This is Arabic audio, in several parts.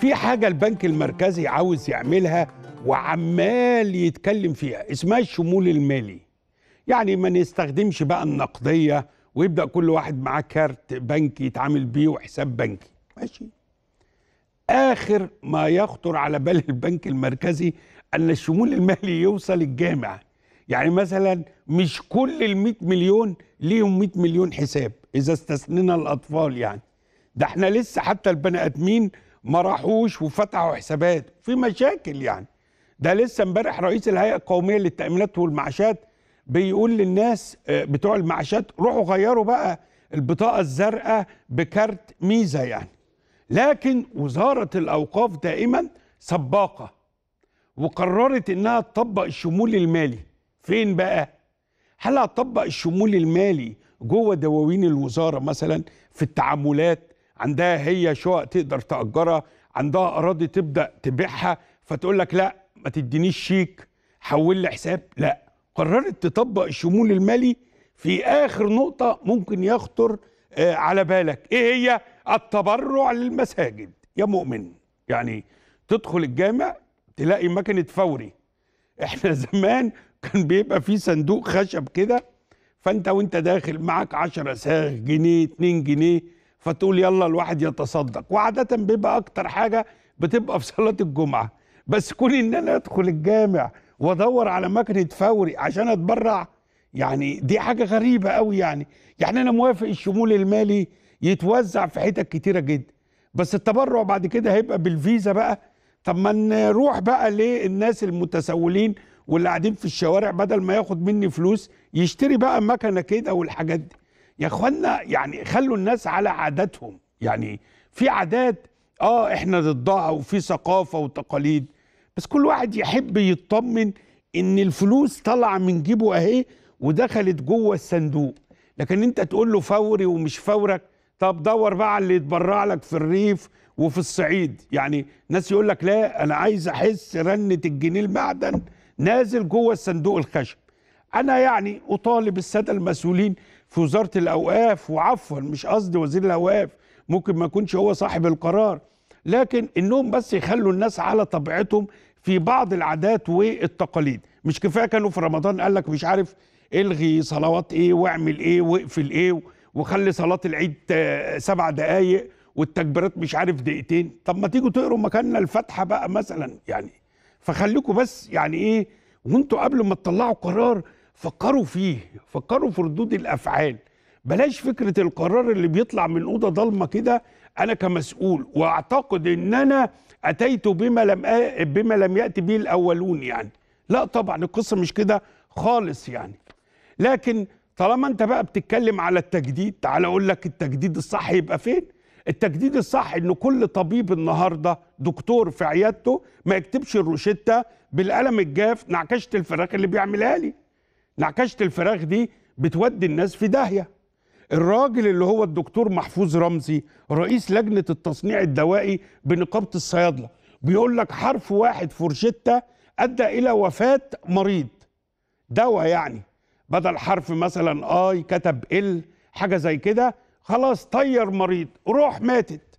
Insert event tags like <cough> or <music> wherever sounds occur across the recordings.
في حاجه البنك المركزي عاوز يعملها وعمال يتكلم فيها اسمها الشمول المالي يعني ما نستخدمش بقى النقديه ويبدا كل واحد معاه كارت بنكي يتعامل بيه وحساب بنكي ماشي اخر ما يخطر على بال البنك المركزي ان الشمول المالي يوصل الجامع يعني مثلا مش كل ال 100 مليون ليهم 100 مليون حساب اذا استثنينا الاطفال يعني ده احنا لسه حتى البني ادمين ما راحوش وفتحوا حسابات في مشاكل يعني ده لسه امبارح رئيس الهيئه القوميه للتامينات والمعاشات بيقول للناس آه، بتوع المعاشات روحوا غيروا بقى البطاقه الزرقاء بكارت ميزه يعني لكن وزاره الاوقاف دائما سباقه وقررت انها تطبق الشمول المالي فين بقى هل هتطبق الشمول المالي جوه دواوين الوزاره مثلا في التعاملات عندها هي شقق تقدر تأجرها عندها أراضي تبدأ تبيعها فتقول لك لا ما تدينيش شيك حول لي حساب لا قررت تطبق الشمول المالي في آخر نقطة ممكن يخطر آه، على بالك إيه هي التبرع للمساجد يا مؤمن يعني تدخل الجامع تلاقي مكنة فوري احنا <laughs> زمان كان بيبقى في صندوق خشب كده فانت وانت داخل معك 10 ساغ جنيه 2 جنيه فتقول يلا الواحد يتصدق وعادة بيبقى أكتر حاجة بتبقى في صلاة الجمعة بس كون إن أنا أدخل الجامع وأدور على مكنة فوري عشان أتبرع يعني دي حاجة غريبة أوي يعني يعني أنا موافق الشمول المالي يتوزع في حتت كتيرة جدا بس التبرع بعد كده هيبقى بالفيزا بقى طب ما نروح بقى للناس المتسولين واللي قاعدين في الشوارع بدل ما ياخد مني فلوس يشتري بقى مكنه كده والحاجات دي يا اخوانا يعني خلوا الناس على عاداتهم يعني في عادات اه احنا ضدها وفي ثقافه وتقاليد بس كل واحد يحب يطمن ان الفلوس طالعه من جيبه اهي ودخلت جوه الصندوق لكن انت تقول له فوري ومش فورك طب دور بقى على اللي يتبرع لك في الريف وفي الصعيد يعني ناس يقول لك لا انا عايز احس رنه الجنيه المعدن نازل جوه الصندوق الخشب انا يعني اطالب الساده المسؤولين في وزاره الاوقاف وعفوا مش قصدي وزير الاوقاف ممكن ما يكونش هو صاحب القرار لكن انهم بس يخلوا الناس على طبيعتهم في بعض العادات والتقاليد مش كفايه كانوا في رمضان قال لك مش عارف الغي صلوات ايه واعمل ايه واقفل ايه وخلي صلاه العيد سبع دقائق والتكبيرات مش عارف دقيقتين طب ما تيجوا تقروا مكاننا الفاتحه بقى مثلا يعني فخليكم بس يعني ايه وانتوا قبل ما تطلعوا قرار فكروا فيه فكروا في ردود الافعال بلاش فكره القرار اللي بيطلع من اوضه ضلمه كده انا كمسؤول واعتقد ان انا اتيت بما لم أ... بما لم ياتي به الاولون يعني لا طبعا القصه مش كده خالص يعني لكن طالما انت بقى بتتكلم على التجديد تعال اقول لك التجديد الصح يبقى فين التجديد الصح ان كل طبيب النهارده دكتور في عيادته ما يكتبش الروشته بالقلم الجاف نعكشه الفراخ اللي بيعملها لي نعكشه الفراخ دي بتودي الناس في داهيه الراجل اللي هو الدكتور محفوظ رمزي رئيس لجنه التصنيع الدوائي بنقابه الصيادله بيقول لك حرف واحد فرشتة ادى الى وفاه مريض دواء يعني بدل حرف مثلا اي كتب ال حاجه زي كده خلاص طير مريض روح ماتت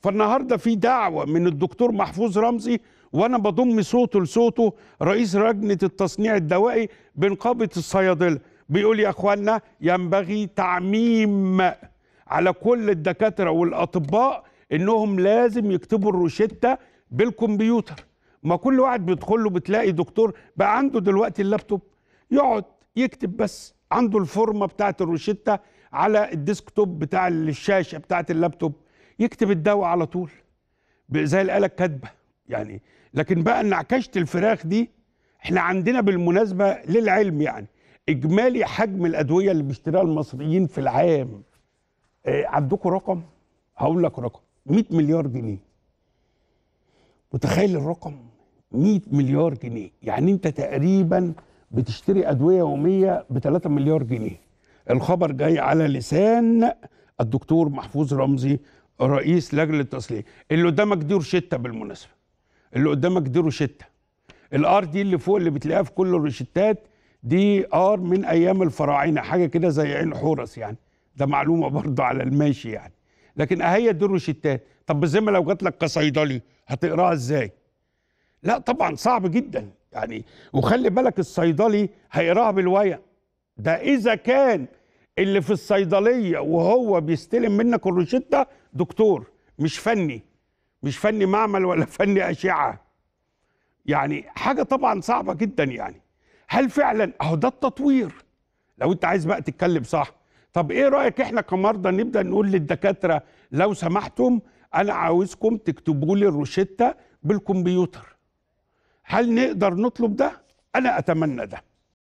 فالنهارده في دعوه من الدكتور محفوظ رمزي وانا بضم صوته لصوته رئيس لجنه التصنيع الدوائي بنقابه الصيادله بيقول يا اخوانا ينبغي تعميم على كل الدكاتره والاطباء انهم لازم يكتبوا الروشته بالكمبيوتر ما كل واحد بيدخل له بتلاقي دكتور بقى عنده دلوقتي اللابتوب يقعد يكتب بس عنده الفورمه بتاعه الروشته على الديسكتوب بتاع الشاشه بتاعه اللابتوب يكتب الدواء على طول زي الاله الكاتبه يعني لكن بقى انعكاشة الفراخ دي احنا عندنا بالمناسبة للعلم يعني اجمالي حجم الادوية اللي بيشتريها المصريين في العام اه عندكم رقم هقول لك رقم 100 مليار جنيه متخيل الرقم 100 مليار جنيه يعني انت تقريبا بتشتري ادويه يوميه ب 3 مليار جنيه الخبر جاي على لسان الدكتور محفوظ رمزي رئيس لجنه التسليح اللي قدامك دي روشته بالمناسبه اللي قدامك دي روشته الار دي اللي فوق اللي بتلاقيها في كل الروشتات دي ار من ايام الفراعنه حاجه كده زي عين حورس يعني ده معلومه برضه على الماشي يعني لكن اهي دي الروشتات طب ما لو جات لك كصيدلي هتقراها ازاي لا طبعا صعب جدا يعني وخلي بالك الصيدلي هيقراها بالوايه ده اذا كان اللي في الصيدليه وهو بيستلم منك الروشته دكتور مش فني مش فني معمل ولا <laughs> فني أشعة يعني حاجة طبعا صعبة جدا يعني هل فعلا أهو ده التطوير لو أنت عايز بقى تتكلم صح طب إيه رأيك إحنا كمرضى نبدأ نقول للدكاترة لو سمحتم أنا عاوزكم تكتبوا لي الروشتة بالكمبيوتر هل نقدر نطلب ده؟ أنا أتمنى ده